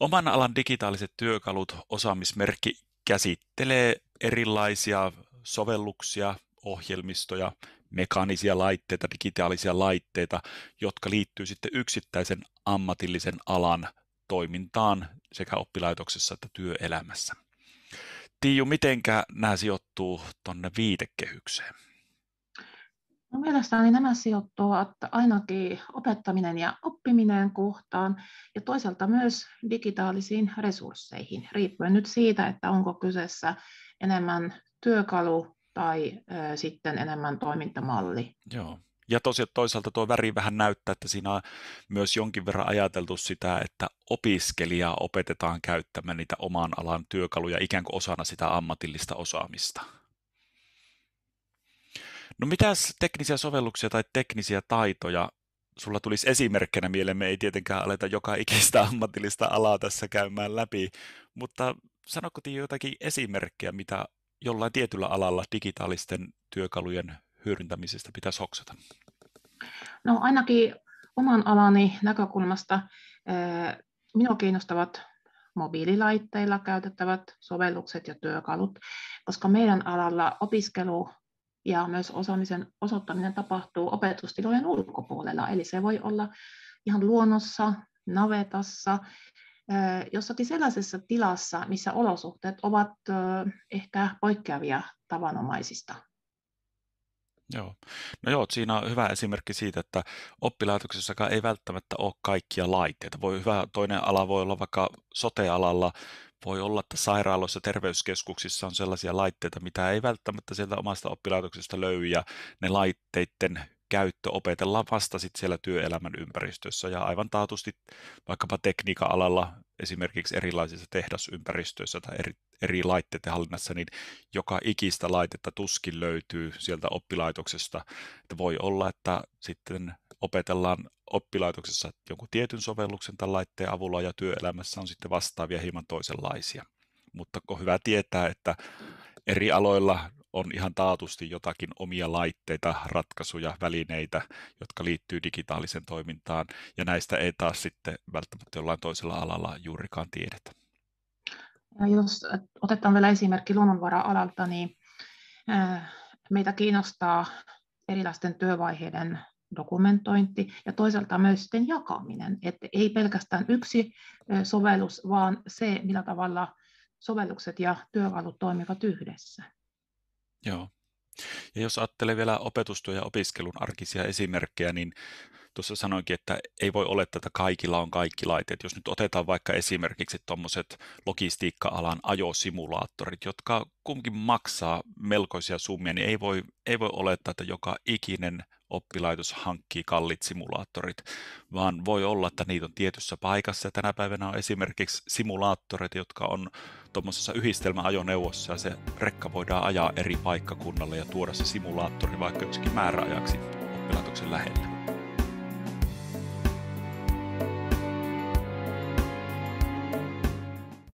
Oman alan digitaaliset työkalut osaamismerkki käsittelee erilaisia sovelluksia, ohjelmistoja, mekaanisia laitteita, digitaalisia laitteita, jotka liittyy sitten yksittäisen ammatillisen alan toimintaan sekä oppilaitoksessa että työelämässä. Tiiju, mitenkä nämä sijoittuu tuonne viitekehykseen? No mielestäni nämä sijoittuvat ainakin opettaminen ja oppiminen kohtaan ja toisaalta myös digitaalisiin resursseihin, riippuen nyt siitä, että onko kyseessä enemmän työkalu tai ö, sitten enemmän toimintamalli. Joo. Ja tosiaan toisaalta tuo väri vähän näyttää, että siinä on myös jonkin verran ajateltu sitä, että opiskelijaa opetetaan käyttämään niitä oman alan työkaluja ikään kuin osana sitä ammatillista osaamista. No mitäs teknisiä sovelluksia tai teknisiä taitoja sulla tulisi esimerkkinä mieleen? Me ei tietenkään aleta joka ikistä ammatillista alaa tässä käymään läpi, mutta sanoko Tiia jotakin esimerkkejä, mitä jollain tietyllä alalla digitaalisten työkalujen hyödyntämisestä pitäisi hoksata? No ainakin oman alani näkökulmasta eh, minua kiinnostavat mobiililaitteilla käytettävät sovellukset ja työkalut, koska meidän alalla opiskelu ja myös osaamisen osoittaminen tapahtuu opetustilojen ulkopuolella, eli se voi olla ihan luonnossa, navetassa, jossakin sellaisessa tilassa, missä olosuhteet ovat ehkä poikkeavia tavanomaisista. Joo. No joo, siinä on hyvä esimerkki siitä, että oppilaitoksessakaan ei välttämättä ole kaikkia laitteita. Voi hyvä, toinen ala voi olla vaikka sotealalla voi olla, että sairaaloissa, terveyskeskuksissa on sellaisia laitteita, mitä ei välttämättä sieltä omasta oppilaitoksesta löydy, ja ne laitteiden käyttö opetellaan vasta sitten siellä työelämän ympäristössä ja aivan taatusti vaikkapa tekniikan alalla esimerkiksi erilaisissa tehdasympäristöissä tai eri, eri laitteiden hallinnassa, niin joka ikistä laitetta tuskin löytyy sieltä oppilaitoksesta. Että voi olla, että sitten opetellaan oppilaitoksessa jonkun tietyn sovelluksen tai laitteen avulla ja työelämässä on sitten vastaavia hieman toisenlaisia. Mutta on hyvä tietää, että eri aloilla on ihan taatusti jotakin omia laitteita, ratkaisuja, välineitä, jotka liittyy digitaaliseen toimintaan, ja näistä ei taas sitten välttämättä jollain toisella alalla juurikaan tiedetä. Ja jos otetaan vielä esimerkki luonnonvara-alalta, niin äh, meitä kiinnostaa erilaisten työvaiheiden dokumentointi ja toisaalta myös sitten jakaminen, että ei pelkästään yksi sovellus, vaan se, millä tavalla sovellukset ja työkalut toimivat yhdessä. Joo. Ja jos ajattelee vielä opetustyö- ja opiskelun arkisia esimerkkejä, niin tuossa sanoinkin, että ei voi olettaa, että kaikilla on kaikki laitteet. Jos nyt otetaan vaikka esimerkiksi tuommoiset logistiikka-alan ajosimulaattorit, jotka kumminkin maksaa melkoisia summia, niin ei voi, ei voi olettaa, että joka ikinen oppilaitos hankkii kalliit simulaattorit, vaan voi olla, että niitä on tietyssä paikassa. tänä päivänä on esimerkiksi simulaattorit, jotka on tuommoisessa yhdistelmäajoneuvossa ja se rekka voidaan ajaa eri paikkakunnalle ja tuoda se simulaattori vaikka joskin määräajaksi oppilaitoksen lähelle.